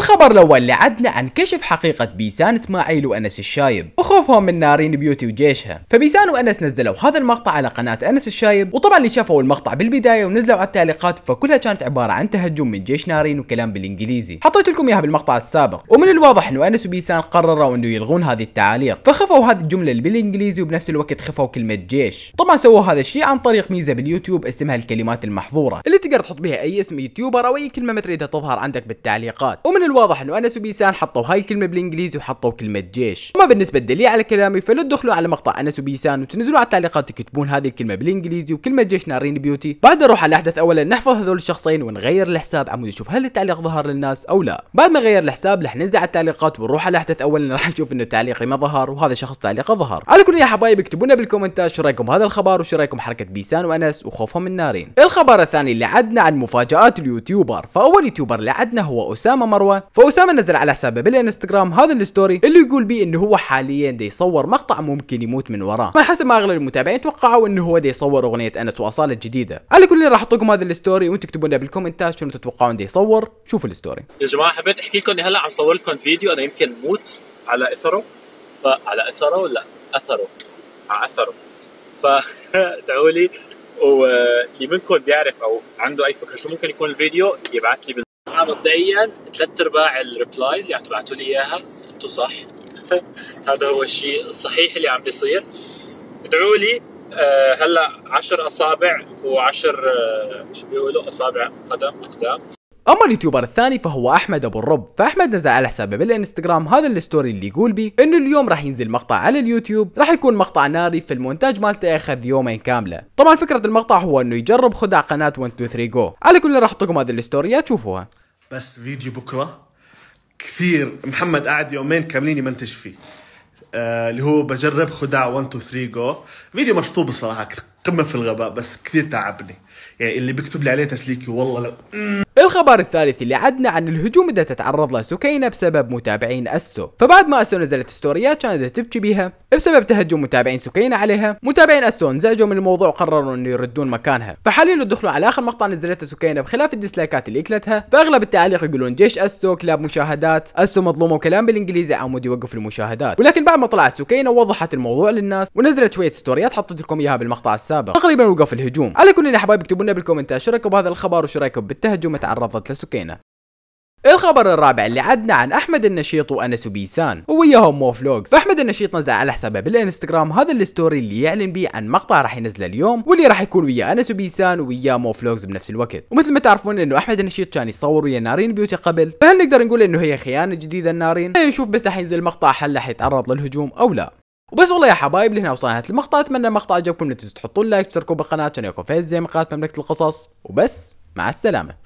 الخبر الاول اللي عدنا عن كشف حقيقه بيسان اسماعيل وانس الشايب وخوفهم من نارين بيوتي وجيشها فبيسان وانس نزلوا هذا المقطع على قناه انس الشايب وطبعا اللي شافوا المقطع بالبدايه ونزلوا على التعليقات فكلها كانت عباره عن تهجم من جيش نارين وكلام بالانجليزي حطيت لكم اياها بالمقطع السابق ومن الواضح انه انس وبيسان قرروا انه يلغون هذه التعاليق فخفوا هذه الجمله اللي بالانجليزي وبنفس الوقت خفوا كلمه جيش طبعا سووا هذا الشيء عن طريق ميزه باليوتيوب اسمها الكلمات المحظوره اللي تقدر تحط بها اي اسم يوتيوبر او اي كلمه ما تريدها تظهر عندك بالتعليقات ومن الواضح انه انس وبيسان حطوا هاي الكلمه بالانجليزي وحطوا كلمه جيش اما بالنسبه للدليل على كلامي فلو تدخلوا على مقطع انس وبيسان وتنزلوا على التعليقات تكتبون هذه الكلمه بالانجليزي وكلمه جيش نارين بيوتي بعد نروح على احدث اولا نحفظ هذول الشخصين ونغير الحساب عمود نشوف هل التعليق ظهر للناس او لا بعد ما غير الحساب رح ننزل على التعليقات ونروح على احدث اولا رح نشوف انه تعليقي ما ظهر وهذا شخص تعليقه ظهر على كل يا حبايب اكتبوا لنا بالكومنتات شو رايكم هذا الخبر وشو رايكم حركه بيسان وانس وخوفهم من نارين الخبر الثاني اللي عدنا عن مفاجات اليوتيوبر فاول يوتيوبر اللي عدنا هو اسامه مروه فاسامه نزل على حسابه بالانستغرام هذا الستوري اللي يقول بيه انه هو حاليا دا يصور مقطع ممكن يموت من وراه ما حسب ما اغلب المتابعين توقعوا انه هو دا يصور اغنيه انس واصاله الجديده على كل راح احطكم هذا الستوري وانتم تكتبوا لنا بالكومنتات شنو تتوقعون دا يصور شوفوا الستوري يا جماعه حبيت احكي لكم اني هلا عم صور لكم فيديو انا يمكن موت على اثره فعلى اثره ولا اثره على اثره فادعوا لي واللي منكم بيعرف او عنده اي فكره شو ممكن يكون الفيديو يبعث لي مبدئيا ثلاث ارباع الريبلايز اللي عم تبعتوا لي اياها انتم صح هذا هو الشيء الصحيح اللي عم بيصير ادعوا لي أه هلا عشر اصابع وعشر أه شو بيقولوا اصابع قدم اقدام اما اليوتيوبر الثاني فهو احمد ابو الرب فاحمد نزل على حسابه بالانستغرام هذا الستوري اللي يقول بي انه اليوم راح ينزل مقطع على اليوتيوب راح يكون مقطع ناري في المونتاج مالته اخذ يومين كامله طبعا فكره المقطع هو انه يجرب خدع قناه 123 جو على كل راح احطكم هذه الستوري تشوفوها بس فيديو بكره كثير محمد قاعد يومين كاملين يمنتج فيه آه اللي هو بجرب خدع 1 2 3 جو فيديو مشطوب الصراحه قمه في الغباء بس كثير تعبني يعني اللي بيكتب لي عليه تسليكي والله لو الخبر الثالث اللي عدنا عن الهجوم اللي تتعرض له سكينة بسبب متابعين أسو فبعد ما أسو نزلت ستوريات كانت تبكي بيها بسبب تهجم متابعين سكينة عليها متابعين أسو انزعجوا من الموضوع وقرروا أنه يردون مكانها فحاليا دخلوا على آخر مقطع نزلته سكينة بخلاف الديسلايكات اللي أكلتها فأغلب التعليق يقولون جيش أسو كلاب مشاهدات أسو مظلومة وكلام بالإنجليزي عمود يوقف المشاهدات ولكن بعد ما طلعت سكينة وضحت الموضوع للناس ونزلت شوية ستوريات حطيت لكم إياها بالمقطع السابق تقريبا وقف الهجوم على كل حبايب اكتبوا لنا بالكومنتات شو بهذا الخبر وشو بالتهجم تعرض محافظة لسكينة الخبر الرابع اللي عدنا عن احمد النشيط وانس وبيسان مو موفلوجز فاحمد النشيط نزل على حسابه بالانستغرام هذا الستوري اللي يعلن بيه عن مقطع راح ينزله اليوم واللي راح يكون ويا انس وبيسان ويا فلوجز بنفس الوقت ومثل ما تعرفون انه احمد النشيط كان يصور ويا نارين بيوتي قبل فهل نقدر نقول انه هي خيانه جديده لنارين نشوف إيه، بس راح ينزل المقطع هل راح يتعرض للهجوم او لا وبس والله يا حبايب لهنا وصلنا نهايه المقطع اتمنى المقطع عجبكم لا تنسوا تحطون لايك تشتركوا بالقناه عشان يكون فيز زي مقاطع مملكه القصص وبس مع السلامه